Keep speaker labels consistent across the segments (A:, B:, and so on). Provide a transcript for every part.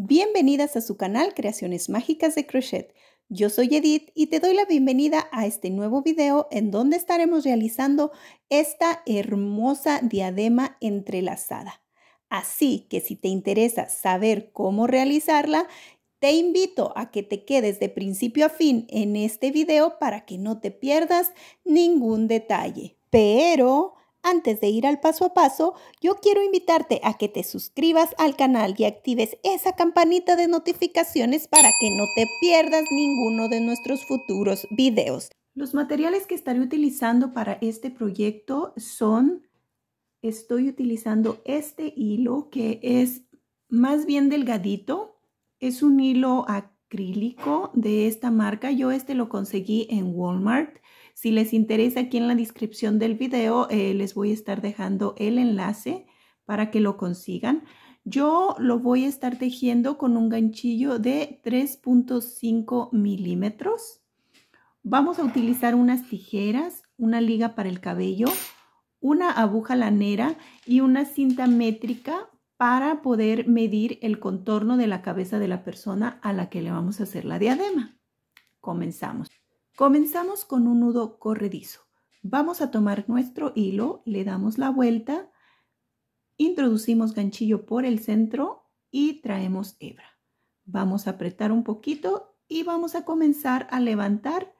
A: Bienvenidas a su canal Creaciones Mágicas de Crochet. Yo soy Edith y te doy la bienvenida a este nuevo video en donde estaremos realizando esta hermosa diadema entrelazada. Así que si te interesa saber cómo realizarla, te invito a que te quedes de principio a fin en este video para que no te pierdas ningún detalle. Pero antes de ir al paso a paso, yo quiero invitarte a que te suscribas al canal y actives esa campanita de notificaciones para que no te pierdas ninguno de nuestros futuros videos. Los materiales que estaré utilizando para este proyecto son, estoy utilizando este hilo que es más bien delgadito, es un hilo acrílico de esta marca, yo este lo conseguí en Walmart si les interesa, aquí en la descripción del video eh, les voy a estar dejando el enlace para que lo consigan. Yo lo voy a estar tejiendo con un ganchillo de 3.5 milímetros. Vamos a utilizar unas tijeras, una liga para el cabello, una aguja lanera y una cinta métrica para poder medir el contorno de la cabeza de la persona a la que le vamos a hacer la diadema. Comenzamos. Comenzamos con un nudo corredizo. Vamos a tomar nuestro hilo, le damos la vuelta, introducimos ganchillo por el centro y traemos hebra. Vamos a apretar un poquito y vamos a comenzar a levantar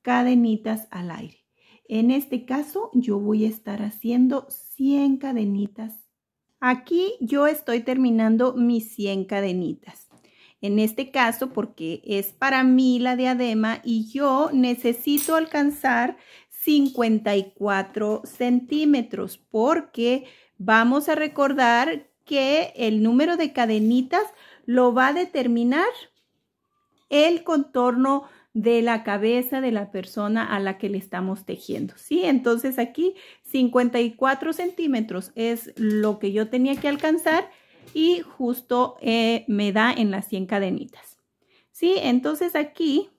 A: cadenitas al aire. En este caso yo voy a estar haciendo 100 cadenitas. Aquí yo estoy terminando mis 100 cadenitas. En este caso, porque es para mí la diadema y yo necesito alcanzar 54 centímetros porque vamos a recordar que el número de cadenitas lo va a determinar el contorno de la cabeza de la persona a la que le estamos tejiendo, ¿sí? Entonces aquí 54 centímetros es lo que yo tenía que alcanzar y justo eh, me da en las 100 cadenitas. ¿Sí? Entonces aquí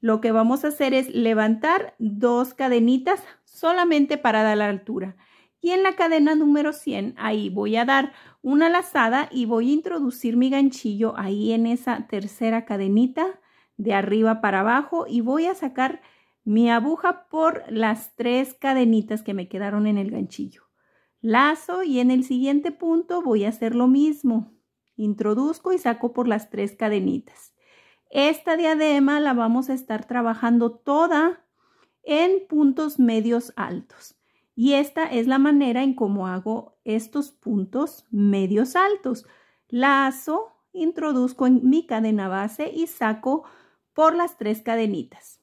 A: lo que vamos a hacer es levantar dos cadenitas solamente para dar la altura. Y en la cadena número 100, ahí voy a dar una lazada y voy a introducir mi ganchillo ahí en esa tercera cadenita de arriba para abajo y voy a sacar mi aguja por las tres cadenitas que me quedaron en el ganchillo. Lazo y en el siguiente punto voy a hacer lo mismo. Introduzco y saco por las tres cadenitas. Esta diadema la vamos a estar trabajando toda en puntos medios altos. Y esta es la manera en cómo hago estos puntos medios altos. Lazo, introduzco en mi cadena base y saco por las tres cadenitas.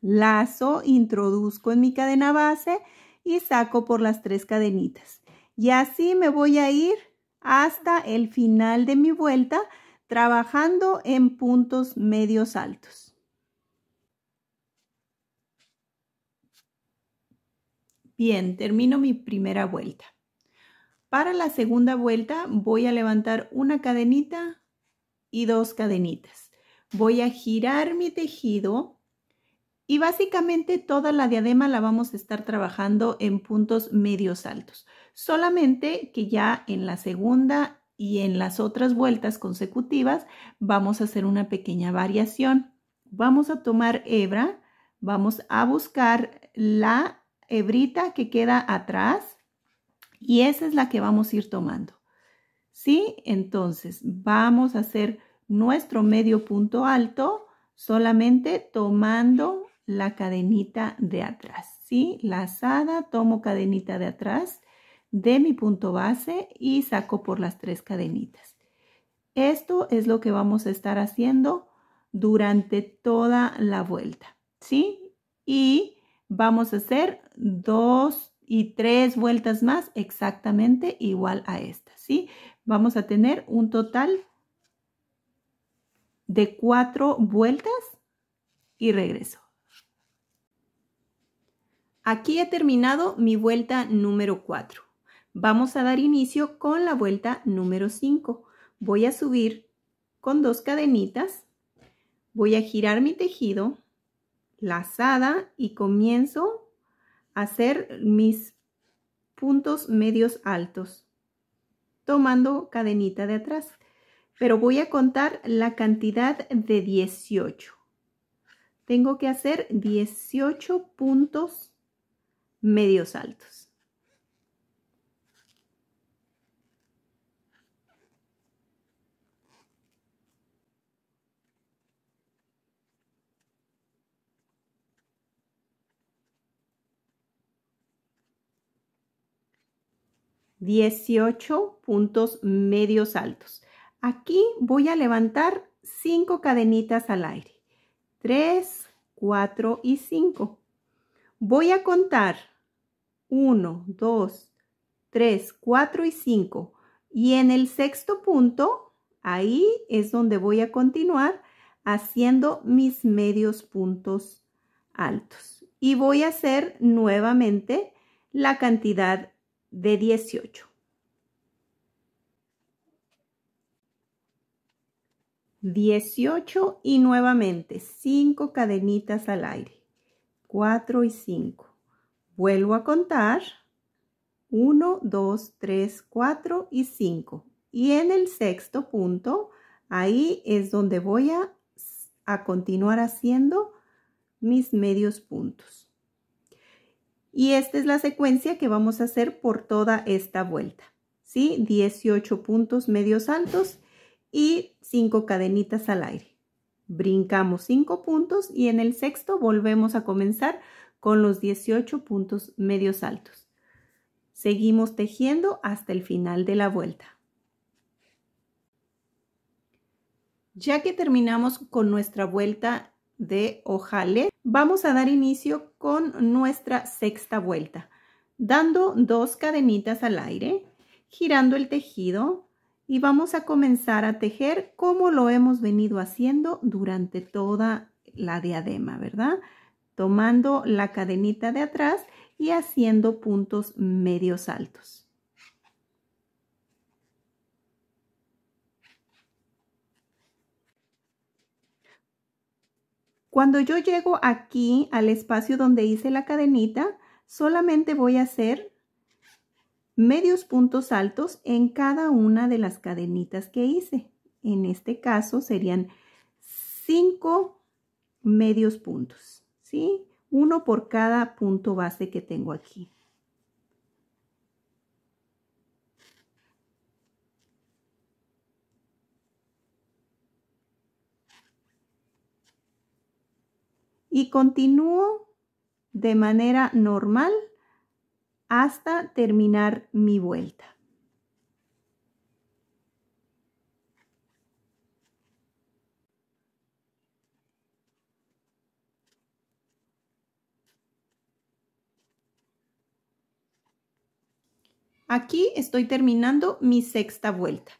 A: Lazo, introduzco en mi cadena base y saco por las tres cadenitas. Y así me voy a ir hasta el final de mi vuelta trabajando en puntos medios altos. Bien, termino mi primera vuelta. Para la segunda vuelta voy a levantar una cadenita y dos cadenitas. Voy a girar mi tejido y básicamente toda la diadema la vamos a estar trabajando en puntos medios altos. Solamente que ya en la segunda y en las otras vueltas consecutivas vamos a hacer una pequeña variación. Vamos a tomar hebra, vamos a buscar la hebrita que queda atrás y esa es la que vamos a ir tomando. ¿Sí? Entonces vamos a hacer nuestro medio punto alto solamente tomando la cadenita de atrás, ¿sí? Lazada, tomo cadenita de atrás de mi punto base y saco por las tres cadenitas. Esto es lo que vamos a estar haciendo durante toda la vuelta, ¿sí? Y vamos a hacer dos y tres vueltas más exactamente igual a esta, ¿sí? Vamos a tener un total de cuatro vueltas y regreso. Aquí he terminado mi vuelta número 4. Vamos a dar inicio con la vuelta número 5. Voy a subir con dos cadenitas, voy a girar mi tejido, lazada y comienzo a hacer mis puntos medios altos, tomando cadenita de atrás. Pero voy a contar la cantidad de 18. Tengo que hacer 18 puntos medios altos. Dieciocho puntos medios altos. Aquí voy a levantar cinco cadenitas al aire. Tres, cuatro y cinco. Voy a contar 1, 2, 3, 4 y 5. Y en el sexto punto, ahí es donde voy a continuar haciendo mis medios puntos altos. Y voy a hacer nuevamente la cantidad de 18. 18 y nuevamente 5 cadenitas al aire. 4 y 5. Vuelvo a contar. 1, 2, 3, 4 y 5. Y en el sexto punto, ahí es donde voy a, continuar haciendo mis medios puntos. Y esta es la secuencia que vamos a hacer por toda esta vuelta. ¿Sí? 18 puntos medios altos y 5 cadenitas al aire brincamos 5 puntos y en el sexto volvemos a comenzar con los 18 puntos medios altos. Seguimos tejiendo hasta el final de la vuelta. Ya que terminamos con nuestra vuelta de ojale, vamos a dar inicio con nuestra sexta vuelta, dando dos cadenitas al aire, girando el tejido y vamos a comenzar a tejer como lo hemos venido haciendo durante toda la diadema, ¿verdad? Tomando la cadenita de atrás y haciendo puntos medios altos. Cuando yo llego aquí al espacio donde hice la cadenita, solamente voy a hacer medios puntos altos en cada una de las cadenitas que hice. En este caso serían 5 medios puntos, ¿sí? Uno por cada punto base que tengo aquí. Y continúo de manera normal hasta terminar mi vuelta. Aquí estoy terminando mi sexta vuelta.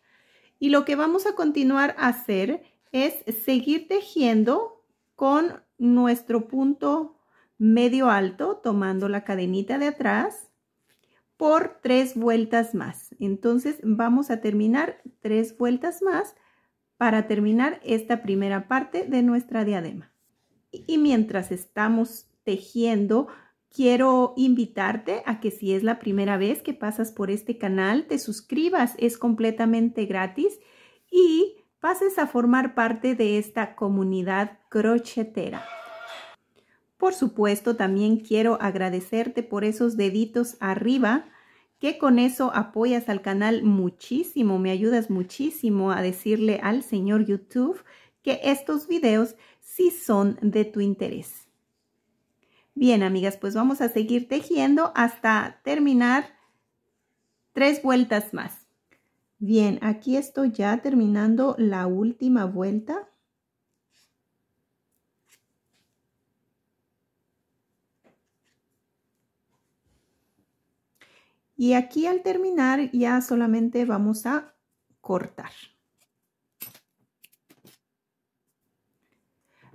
A: Y lo que vamos a continuar a hacer es seguir tejiendo con nuestro punto medio alto, tomando la cadenita de atrás por tres vueltas más. Entonces vamos a terminar tres vueltas más para terminar esta primera parte de nuestra diadema. Y mientras estamos tejiendo, quiero invitarte a que si es la primera vez que pasas por este canal, te suscribas, es completamente gratis y pases a formar parte de esta comunidad crochetera. Por supuesto, también quiero agradecerte por esos deditos arriba, que con eso apoyas al canal muchísimo, me ayudas muchísimo a decirle al señor YouTube que estos videos sí son de tu interés. Bien, amigas, pues vamos a seguir tejiendo hasta terminar tres vueltas más. Bien, aquí estoy ya terminando la última vuelta. Y aquí al terminar ya solamente vamos a cortar.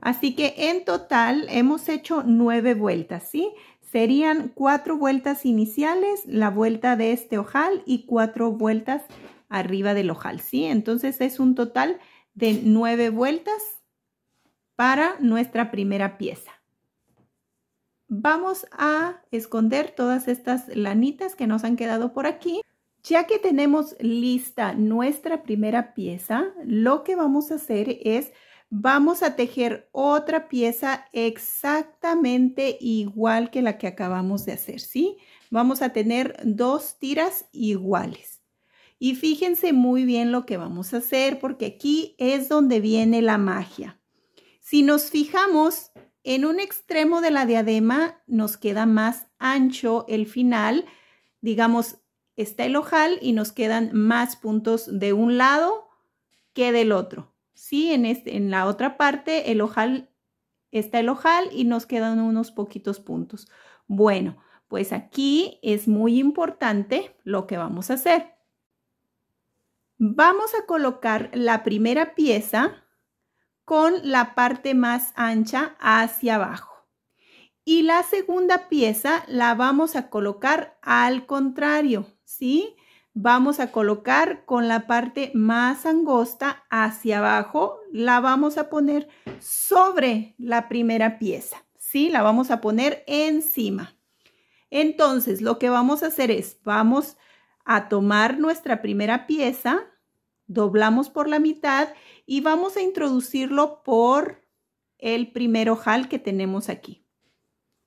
A: Así que en total hemos hecho nueve vueltas, ¿sí? Serían cuatro vueltas iniciales, la vuelta de este ojal y cuatro vueltas arriba del ojal, ¿sí? Entonces es un total de nueve vueltas para nuestra primera pieza vamos a esconder todas estas lanitas que nos han quedado por aquí. Ya que tenemos lista nuestra primera pieza, lo que vamos a hacer es vamos a tejer otra pieza exactamente igual que la que acabamos de hacer, ¿sí? Vamos a tener dos tiras iguales. Y fíjense muy bien lo que vamos a hacer porque aquí es donde viene la magia. Si nos fijamos, en un extremo de la diadema nos queda más ancho el final, digamos, está el ojal y nos quedan más puntos de un lado que del otro. Sí, en, este, en la otra parte el ojal está el ojal y nos quedan unos poquitos puntos. Bueno, pues aquí es muy importante lo que vamos a hacer. Vamos a colocar la primera pieza con la parte más ancha hacia abajo. Y la segunda pieza la vamos a colocar al contrario, ¿sí? Vamos a colocar con la parte más angosta hacia abajo, la vamos a poner sobre la primera pieza, ¿sí? La vamos a poner encima. Entonces, lo que vamos a hacer es, vamos a tomar nuestra primera pieza, doblamos por la mitad y vamos a introducirlo por el primer ojal que tenemos aquí.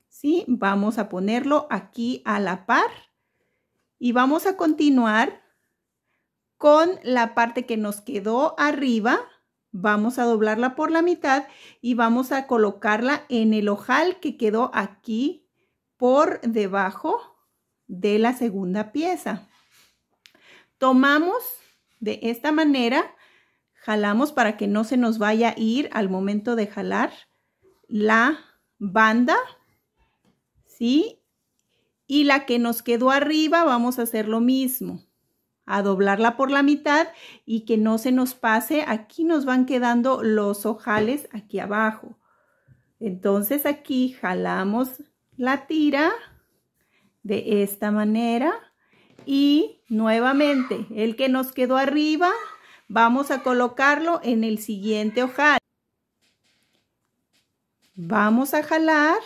A: ¿Sí? Vamos a ponerlo aquí a la par y vamos a continuar con la parte que nos quedó arriba. Vamos a doblarla por la mitad y vamos a colocarla en el ojal que quedó aquí por debajo de la segunda pieza. Tomamos de esta manera, jalamos para que no se nos vaya a ir al momento de jalar la banda, ¿sí? Y la que nos quedó arriba vamos a hacer lo mismo, a doblarla por la mitad y que no se nos pase. Aquí nos van quedando los ojales aquí abajo. Entonces aquí jalamos la tira de esta manera y nuevamente el que nos quedó arriba vamos a colocarlo en el siguiente ojal. Vamos a jalar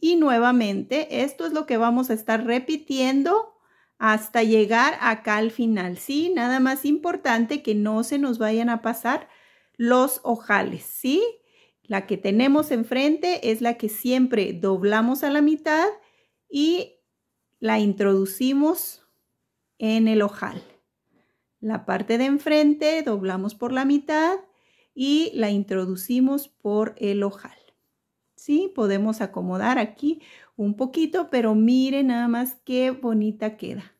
A: y nuevamente esto es lo que vamos a estar repitiendo hasta llegar acá al final, ¿sí? Nada más importante que no se nos vayan a pasar los ojales, ¿sí? La que tenemos enfrente es la que siempre doblamos a la mitad y la introducimos en el ojal. La parte de enfrente doblamos por la mitad y la introducimos por el ojal. ¿Sí? Podemos acomodar aquí un poquito, pero miren nada más qué bonita queda.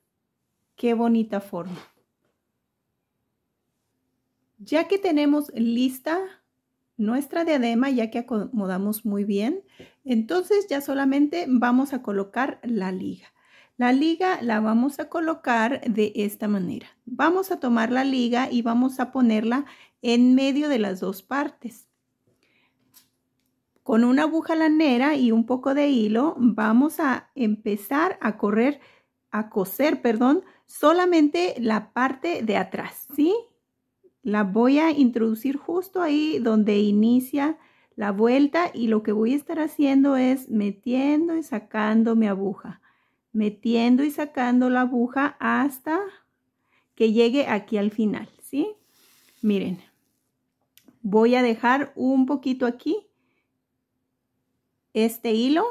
A: Qué bonita forma. Ya que tenemos lista nuestra diadema ya que acomodamos muy bien. Entonces ya solamente vamos a colocar la liga. La liga la vamos a colocar de esta manera. Vamos a tomar la liga y vamos a ponerla en medio de las dos partes. Con una aguja lanera y un poco de hilo vamos a empezar a correr, a coser, perdón, solamente la parte de atrás, ¿sí? la voy a introducir justo ahí donde inicia la vuelta y lo que voy a estar haciendo es metiendo y sacando mi aguja. Metiendo y sacando la aguja hasta que llegue aquí al final, ¿sí? Miren, voy a dejar un poquito aquí este hilo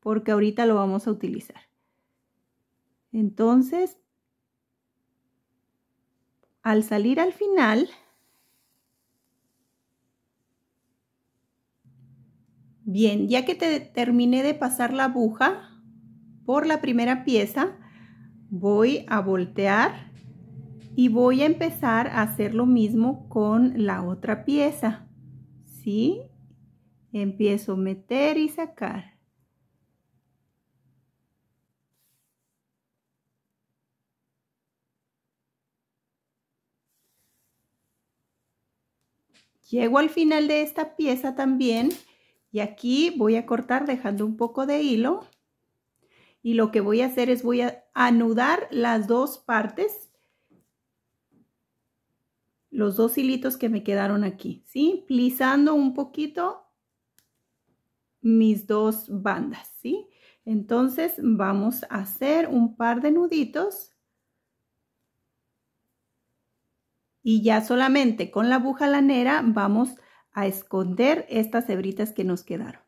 A: porque ahorita lo vamos a utilizar. Entonces, al salir al final, bien, ya que te terminé de pasar la aguja por la primera pieza, voy a voltear y voy a empezar a hacer lo mismo con la otra pieza. ¿Sí? Empiezo a meter y sacar. Llego al final de esta pieza también y aquí voy a cortar dejando un poco de hilo. Y lo que voy a hacer es voy a anudar las dos partes, los dos hilitos que me quedaron aquí, ¿sí? Plisando un poquito mis dos bandas, ¿sí? Entonces vamos a hacer un par de nuditos y ya solamente con la aguja lanera vamos a esconder estas hebritas que nos quedaron.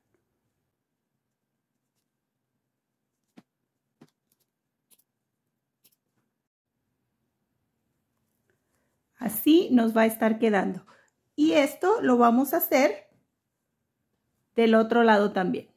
A: Así nos va a estar quedando. Y esto lo vamos a hacer del otro lado también.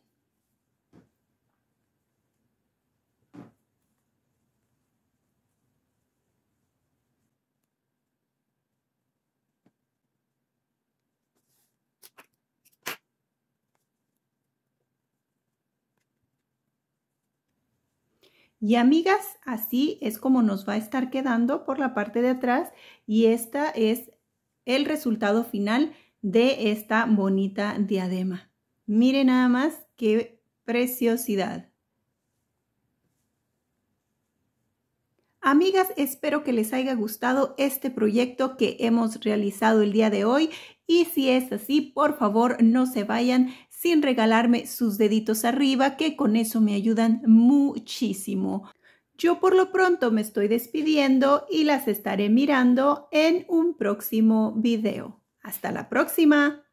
A: Y amigas, así es como nos va a estar quedando por la parte de atrás y esta es el resultado final de esta bonita diadema. Miren nada más qué preciosidad. Amigas, espero que les haya gustado este proyecto que hemos realizado el día de hoy y si es así, por favor no se vayan sin regalarme sus deditos arriba, que con eso me ayudan muchísimo. Yo por lo pronto me estoy despidiendo y las estaré mirando en un próximo video. Hasta la próxima.